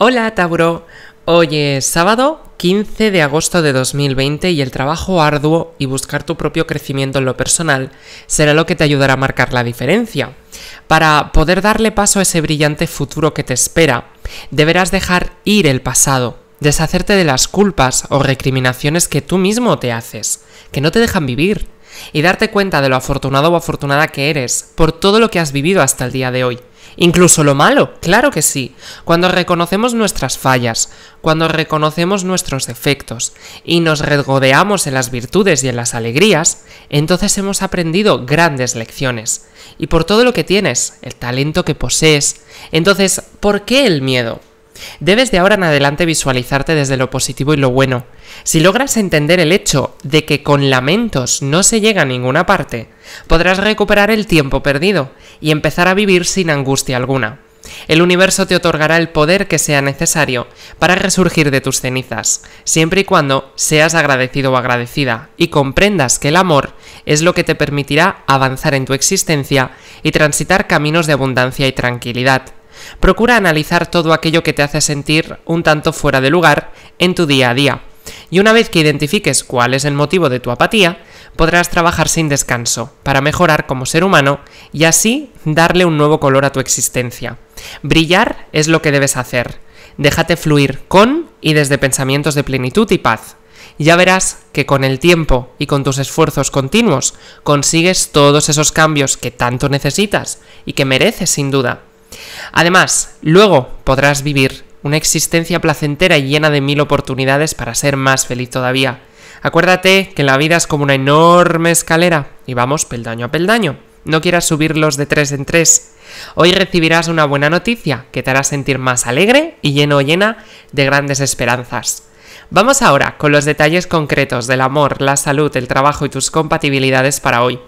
Hola Tauro, hoy es sábado 15 de agosto de 2020 y el trabajo arduo y buscar tu propio crecimiento en lo personal será lo que te ayudará a marcar la diferencia. Para poder darle paso a ese brillante futuro que te espera, deberás dejar ir el pasado, deshacerte de las culpas o recriminaciones que tú mismo te haces, que no te dejan vivir, y darte cuenta de lo afortunado o afortunada que eres por todo lo que has vivido hasta el día de hoy Incluso lo malo, claro que sí. Cuando reconocemos nuestras fallas, cuando reconocemos nuestros defectos y nos regodeamos en las virtudes y en las alegrías, entonces hemos aprendido grandes lecciones. Y por todo lo que tienes, el talento que posees, entonces, ¿por qué el miedo? Debes de ahora en adelante visualizarte desde lo positivo y lo bueno. Si logras entender el hecho de que con lamentos no se llega a ninguna parte, podrás recuperar el tiempo perdido y empezar a vivir sin angustia alguna. El universo te otorgará el poder que sea necesario para resurgir de tus cenizas, siempre y cuando seas agradecido o agradecida y comprendas que el amor es lo que te permitirá avanzar en tu existencia y transitar caminos de abundancia y tranquilidad. Procura analizar todo aquello que te hace sentir un tanto fuera de lugar en tu día a día. Y una vez que identifiques cuál es el motivo de tu apatía, podrás trabajar sin descanso para mejorar como ser humano y así darle un nuevo color a tu existencia. Brillar es lo que debes hacer. Déjate fluir con y desde pensamientos de plenitud y paz. Ya verás que con el tiempo y con tus esfuerzos continuos consigues todos esos cambios que tanto necesitas y que mereces sin duda. Además, luego podrás vivir una existencia placentera y llena de mil oportunidades para ser más feliz todavía. Acuérdate que la vida es como una enorme escalera y vamos peldaño a peldaño. No quieras subirlos de tres en tres. Hoy recibirás una buena noticia que te hará sentir más alegre y lleno o llena de grandes esperanzas. Vamos ahora con los detalles concretos del amor, la salud, el trabajo y tus compatibilidades para hoy.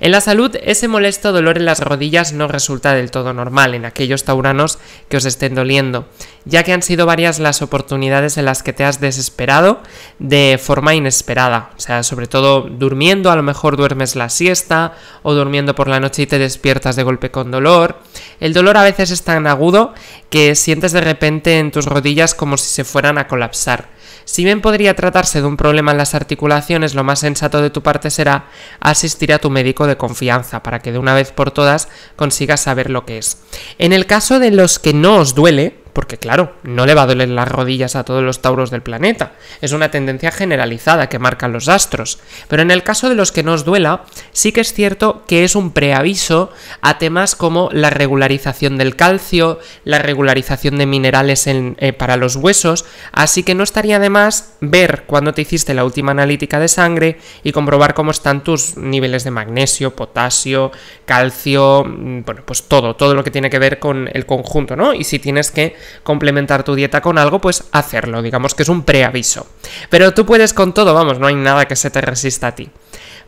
En la salud, ese molesto dolor en las rodillas no resulta del todo normal en aquellos tauranos que os estén doliendo, ya que han sido varias las oportunidades en las que te has desesperado de forma inesperada, o sea, sobre todo durmiendo, a lo mejor duermes la siesta o durmiendo por la noche y te despiertas de golpe con dolor. El dolor a veces es tan agudo que sientes de repente en tus rodillas como si se fueran a colapsar. Si bien podría tratarse de un problema en las articulaciones, lo más sensato de tu parte será asistir a tu médico de confianza para que de una vez por todas consigas saber lo que es. En el caso de los que no os duele, porque claro, no le va a doler las rodillas a todos los tauros del planeta. Es una tendencia generalizada que marcan los astros. Pero en el caso de los que nos duela, sí que es cierto que es un preaviso a temas como la regularización del calcio, la regularización de minerales eh, para los huesos, así que no estaría de más ver cuándo te hiciste la última analítica de sangre y comprobar cómo están tus niveles de magnesio, potasio, calcio, mm, bueno, pues todo, todo lo que tiene que ver con el conjunto, ¿no? Y si tienes que complementar tu dieta con algo, pues hacerlo, digamos que es un preaviso. Pero tú puedes con todo, vamos, no hay nada que se te resista a ti.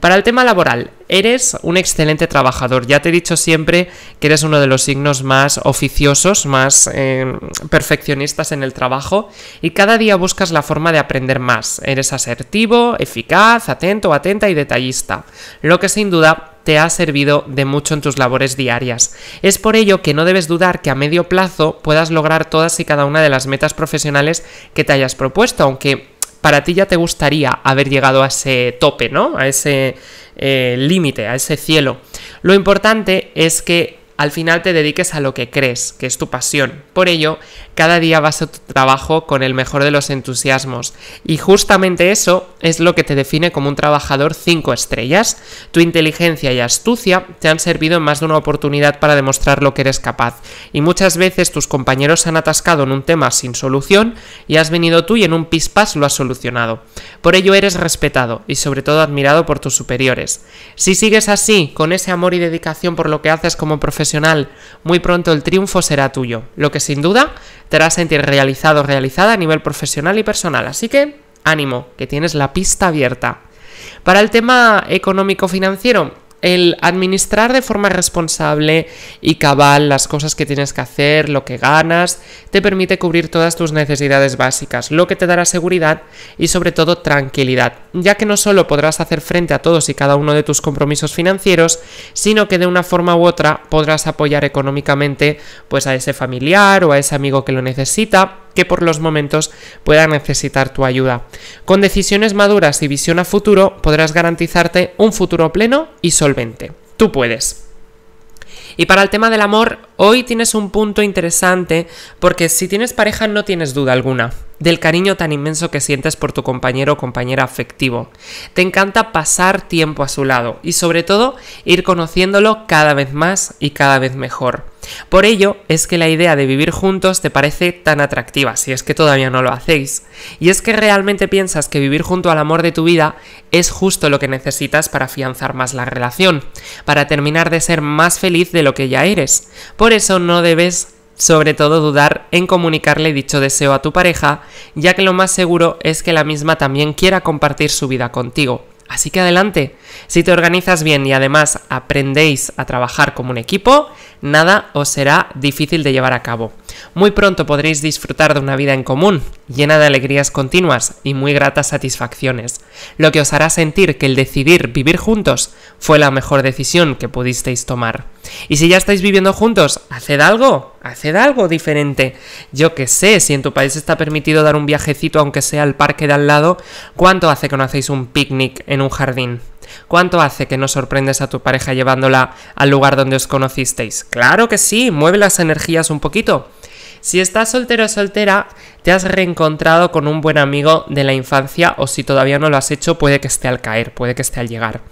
Para el tema laboral, eres un excelente trabajador. Ya te he dicho siempre que eres uno de los signos más oficiosos, más em, perfeccionistas en el trabajo y cada día buscas la forma de aprender más. Eres asertivo, eficaz, atento, atenta y detallista. Lo que sin duda te ha servido de mucho en tus labores diarias. Es por ello que no debes dudar que a medio plazo puedas lograr todas y cada una de las metas profesionales que te hayas propuesto, aunque para ti ya te gustaría haber llegado a ese tope, ¿no? A ese eh, límite, a ese cielo. Lo importante es que al final te dediques a lo que crees, que es tu pasión. Por ello, cada día vas a tu trabajo con el mejor de los entusiasmos. Y justamente eso es lo que te define como un trabajador 5 estrellas. Tu inteligencia y astucia te han servido en más de una oportunidad para demostrar lo que eres capaz. Y muchas veces tus compañeros se han atascado en un tema sin solución y has venido tú y en un pispas lo has solucionado. Por ello eres respetado y sobre todo admirado por tus superiores. Si sigues así, con ese amor y dedicación por lo que haces como profesor, muy pronto el triunfo será tuyo, lo que sin duda te hará sentir realizado, realizada a nivel profesional y personal. Así que ánimo, que tienes la pista abierta. Para el tema económico-financiero, el administrar de forma responsable y cabal las cosas que tienes que hacer, lo que ganas, te permite cubrir todas tus necesidades básicas, lo que te dará seguridad y sobre todo tranquilidad, ya que no solo podrás hacer frente a todos y cada uno de tus compromisos financieros, sino que de una forma u otra podrás apoyar económicamente pues a ese familiar o a ese amigo que lo necesita que por los momentos pueda necesitar tu ayuda. Con decisiones maduras y visión a futuro podrás garantizarte un futuro pleno y solvente. Tú puedes. Y para el tema del amor, hoy tienes un punto interesante porque si tienes pareja no tienes duda alguna del cariño tan inmenso que sientes por tu compañero o compañera afectivo. Te encanta pasar tiempo a su lado y sobre todo ir conociéndolo cada vez más y cada vez mejor. Por ello es que la idea de vivir juntos te parece tan atractiva, si es que todavía no lo hacéis. Y es que realmente piensas que vivir junto al amor de tu vida es justo lo que necesitas para afianzar más la relación, para terminar de ser más feliz de lo que ya eres. Por eso no debes sobre todo dudar en comunicarle dicho deseo a tu pareja, ya que lo más seguro es que la misma también quiera compartir su vida contigo. Así que adelante, si te organizas bien y además aprendéis a trabajar como un equipo, nada os será difícil de llevar a cabo. Muy pronto podréis disfrutar de una vida en común, llena de alegrías continuas y muy gratas satisfacciones, lo que os hará sentir que el decidir vivir juntos fue la mejor decisión que pudisteis tomar. Y si ya estáis viviendo juntos, haced algo, haced algo diferente. Yo que sé, si en tu país está permitido dar un viajecito aunque sea al parque de al lado, ¿cuánto hace que no hacéis un picnic en un jardín? ¿Cuánto hace que no sorprendes a tu pareja llevándola al lugar donde os conocisteis? Claro que sí, mueve las energías un poquito. Si estás soltero o soltera, te has reencontrado con un buen amigo de la infancia o si todavía no lo has hecho, puede que esté al caer, puede que esté al llegar.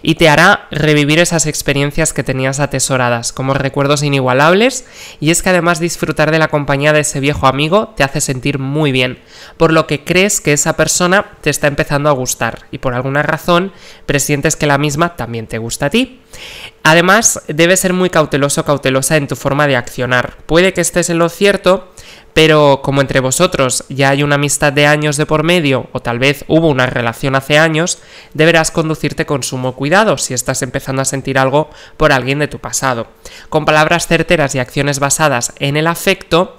Y te hará revivir esas experiencias que tenías atesoradas como recuerdos inigualables y es que además disfrutar de la compañía de ese viejo amigo te hace sentir muy bien, por lo que crees que esa persona te está empezando a gustar y por alguna razón presientes que la misma también te gusta a ti. Además, debes ser muy cauteloso cautelosa en tu forma de accionar. Puede que estés en lo cierto, pero como entre vosotros ya hay una amistad de años de por medio o tal vez hubo una relación hace años, deberás conducirte con sumo cuidado si estás empezando a sentir algo por alguien de tu pasado. Con palabras certeras y acciones basadas en el afecto,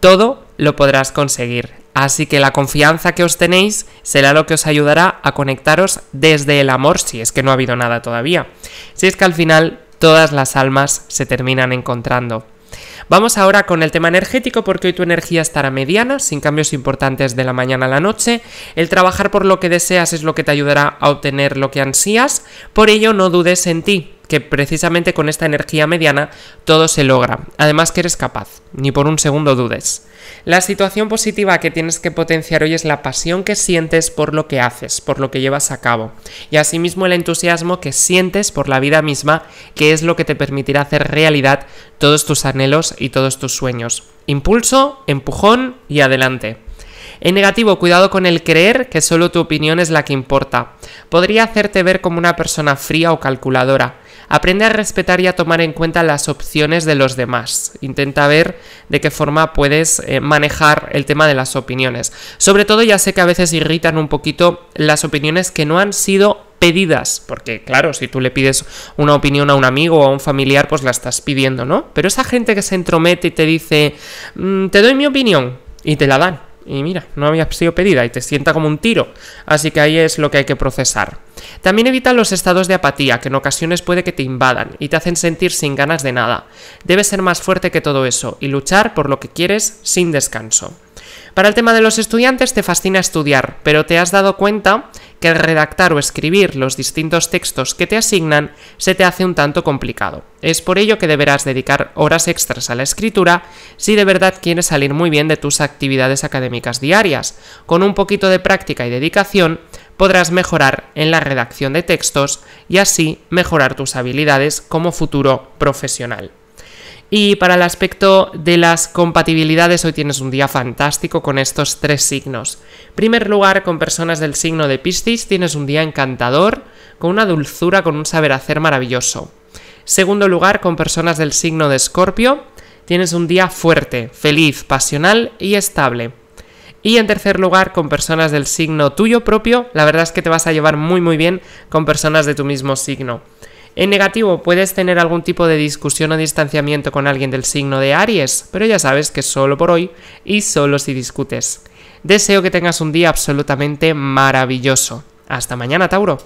todo lo podrás conseguir. Así que la confianza que os tenéis será lo que os ayudará a conectaros desde el amor si es que no ha habido nada todavía. Si es que al final todas las almas se terminan encontrando. Vamos ahora con el tema energético porque hoy tu energía estará mediana, sin cambios importantes de la mañana a la noche. El trabajar por lo que deseas es lo que te ayudará a obtener lo que ansías, por ello no dudes en ti que precisamente con esta energía mediana todo se logra. Además que eres capaz, ni por un segundo dudes. La situación positiva que tienes que potenciar hoy es la pasión que sientes por lo que haces, por lo que llevas a cabo, y asimismo el entusiasmo que sientes por la vida misma, que es lo que te permitirá hacer realidad todos tus anhelos y todos tus sueños. Impulso, empujón y adelante. En negativo, cuidado con el creer que solo tu opinión es la que importa. Podría hacerte ver como una persona fría o calculadora, Aprende a respetar y a tomar en cuenta las opciones de los demás. Intenta ver de qué forma puedes eh, manejar el tema de las opiniones. Sobre todo ya sé que a veces irritan un poquito las opiniones que no han sido pedidas, porque claro, si tú le pides una opinión a un amigo o a un familiar, pues la estás pidiendo, ¿no? Pero esa gente que se entromete y te dice, mm, te doy mi opinión, y te la dan. Y mira, no había sido pedida y te sienta como un tiro. Así que ahí es lo que hay que procesar. También evita los estados de apatía, que en ocasiones puede que te invadan y te hacen sentir sin ganas de nada. Debes ser más fuerte que todo eso y luchar por lo que quieres sin descanso. Para el tema de los estudiantes te fascina estudiar, pero te has dado cuenta que el redactar o escribir los distintos textos que te asignan se te hace un tanto complicado. Es por ello que deberás dedicar horas extras a la escritura si de verdad quieres salir muy bien de tus actividades académicas diarias. Con un poquito de práctica y dedicación, podrás mejorar en la redacción de textos y así mejorar tus habilidades como futuro profesional. Y para el aspecto de las compatibilidades, hoy tienes un día fantástico con estos tres signos. En primer lugar, con personas del signo de Piscis tienes un día encantador, con una dulzura, con un saber hacer maravilloso. Segundo lugar, con personas del signo de Escorpio, tienes un día fuerte, feliz, pasional y estable. Y en tercer lugar, con personas del signo tuyo propio, la verdad es que te vas a llevar muy muy bien con personas de tu mismo signo. En negativo, puedes tener algún tipo de discusión o distanciamiento con alguien del signo de Aries, pero ya sabes que solo por hoy y solo si discutes. Deseo que tengas un día absolutamente maravilloso. Hasta mañana, Tauro.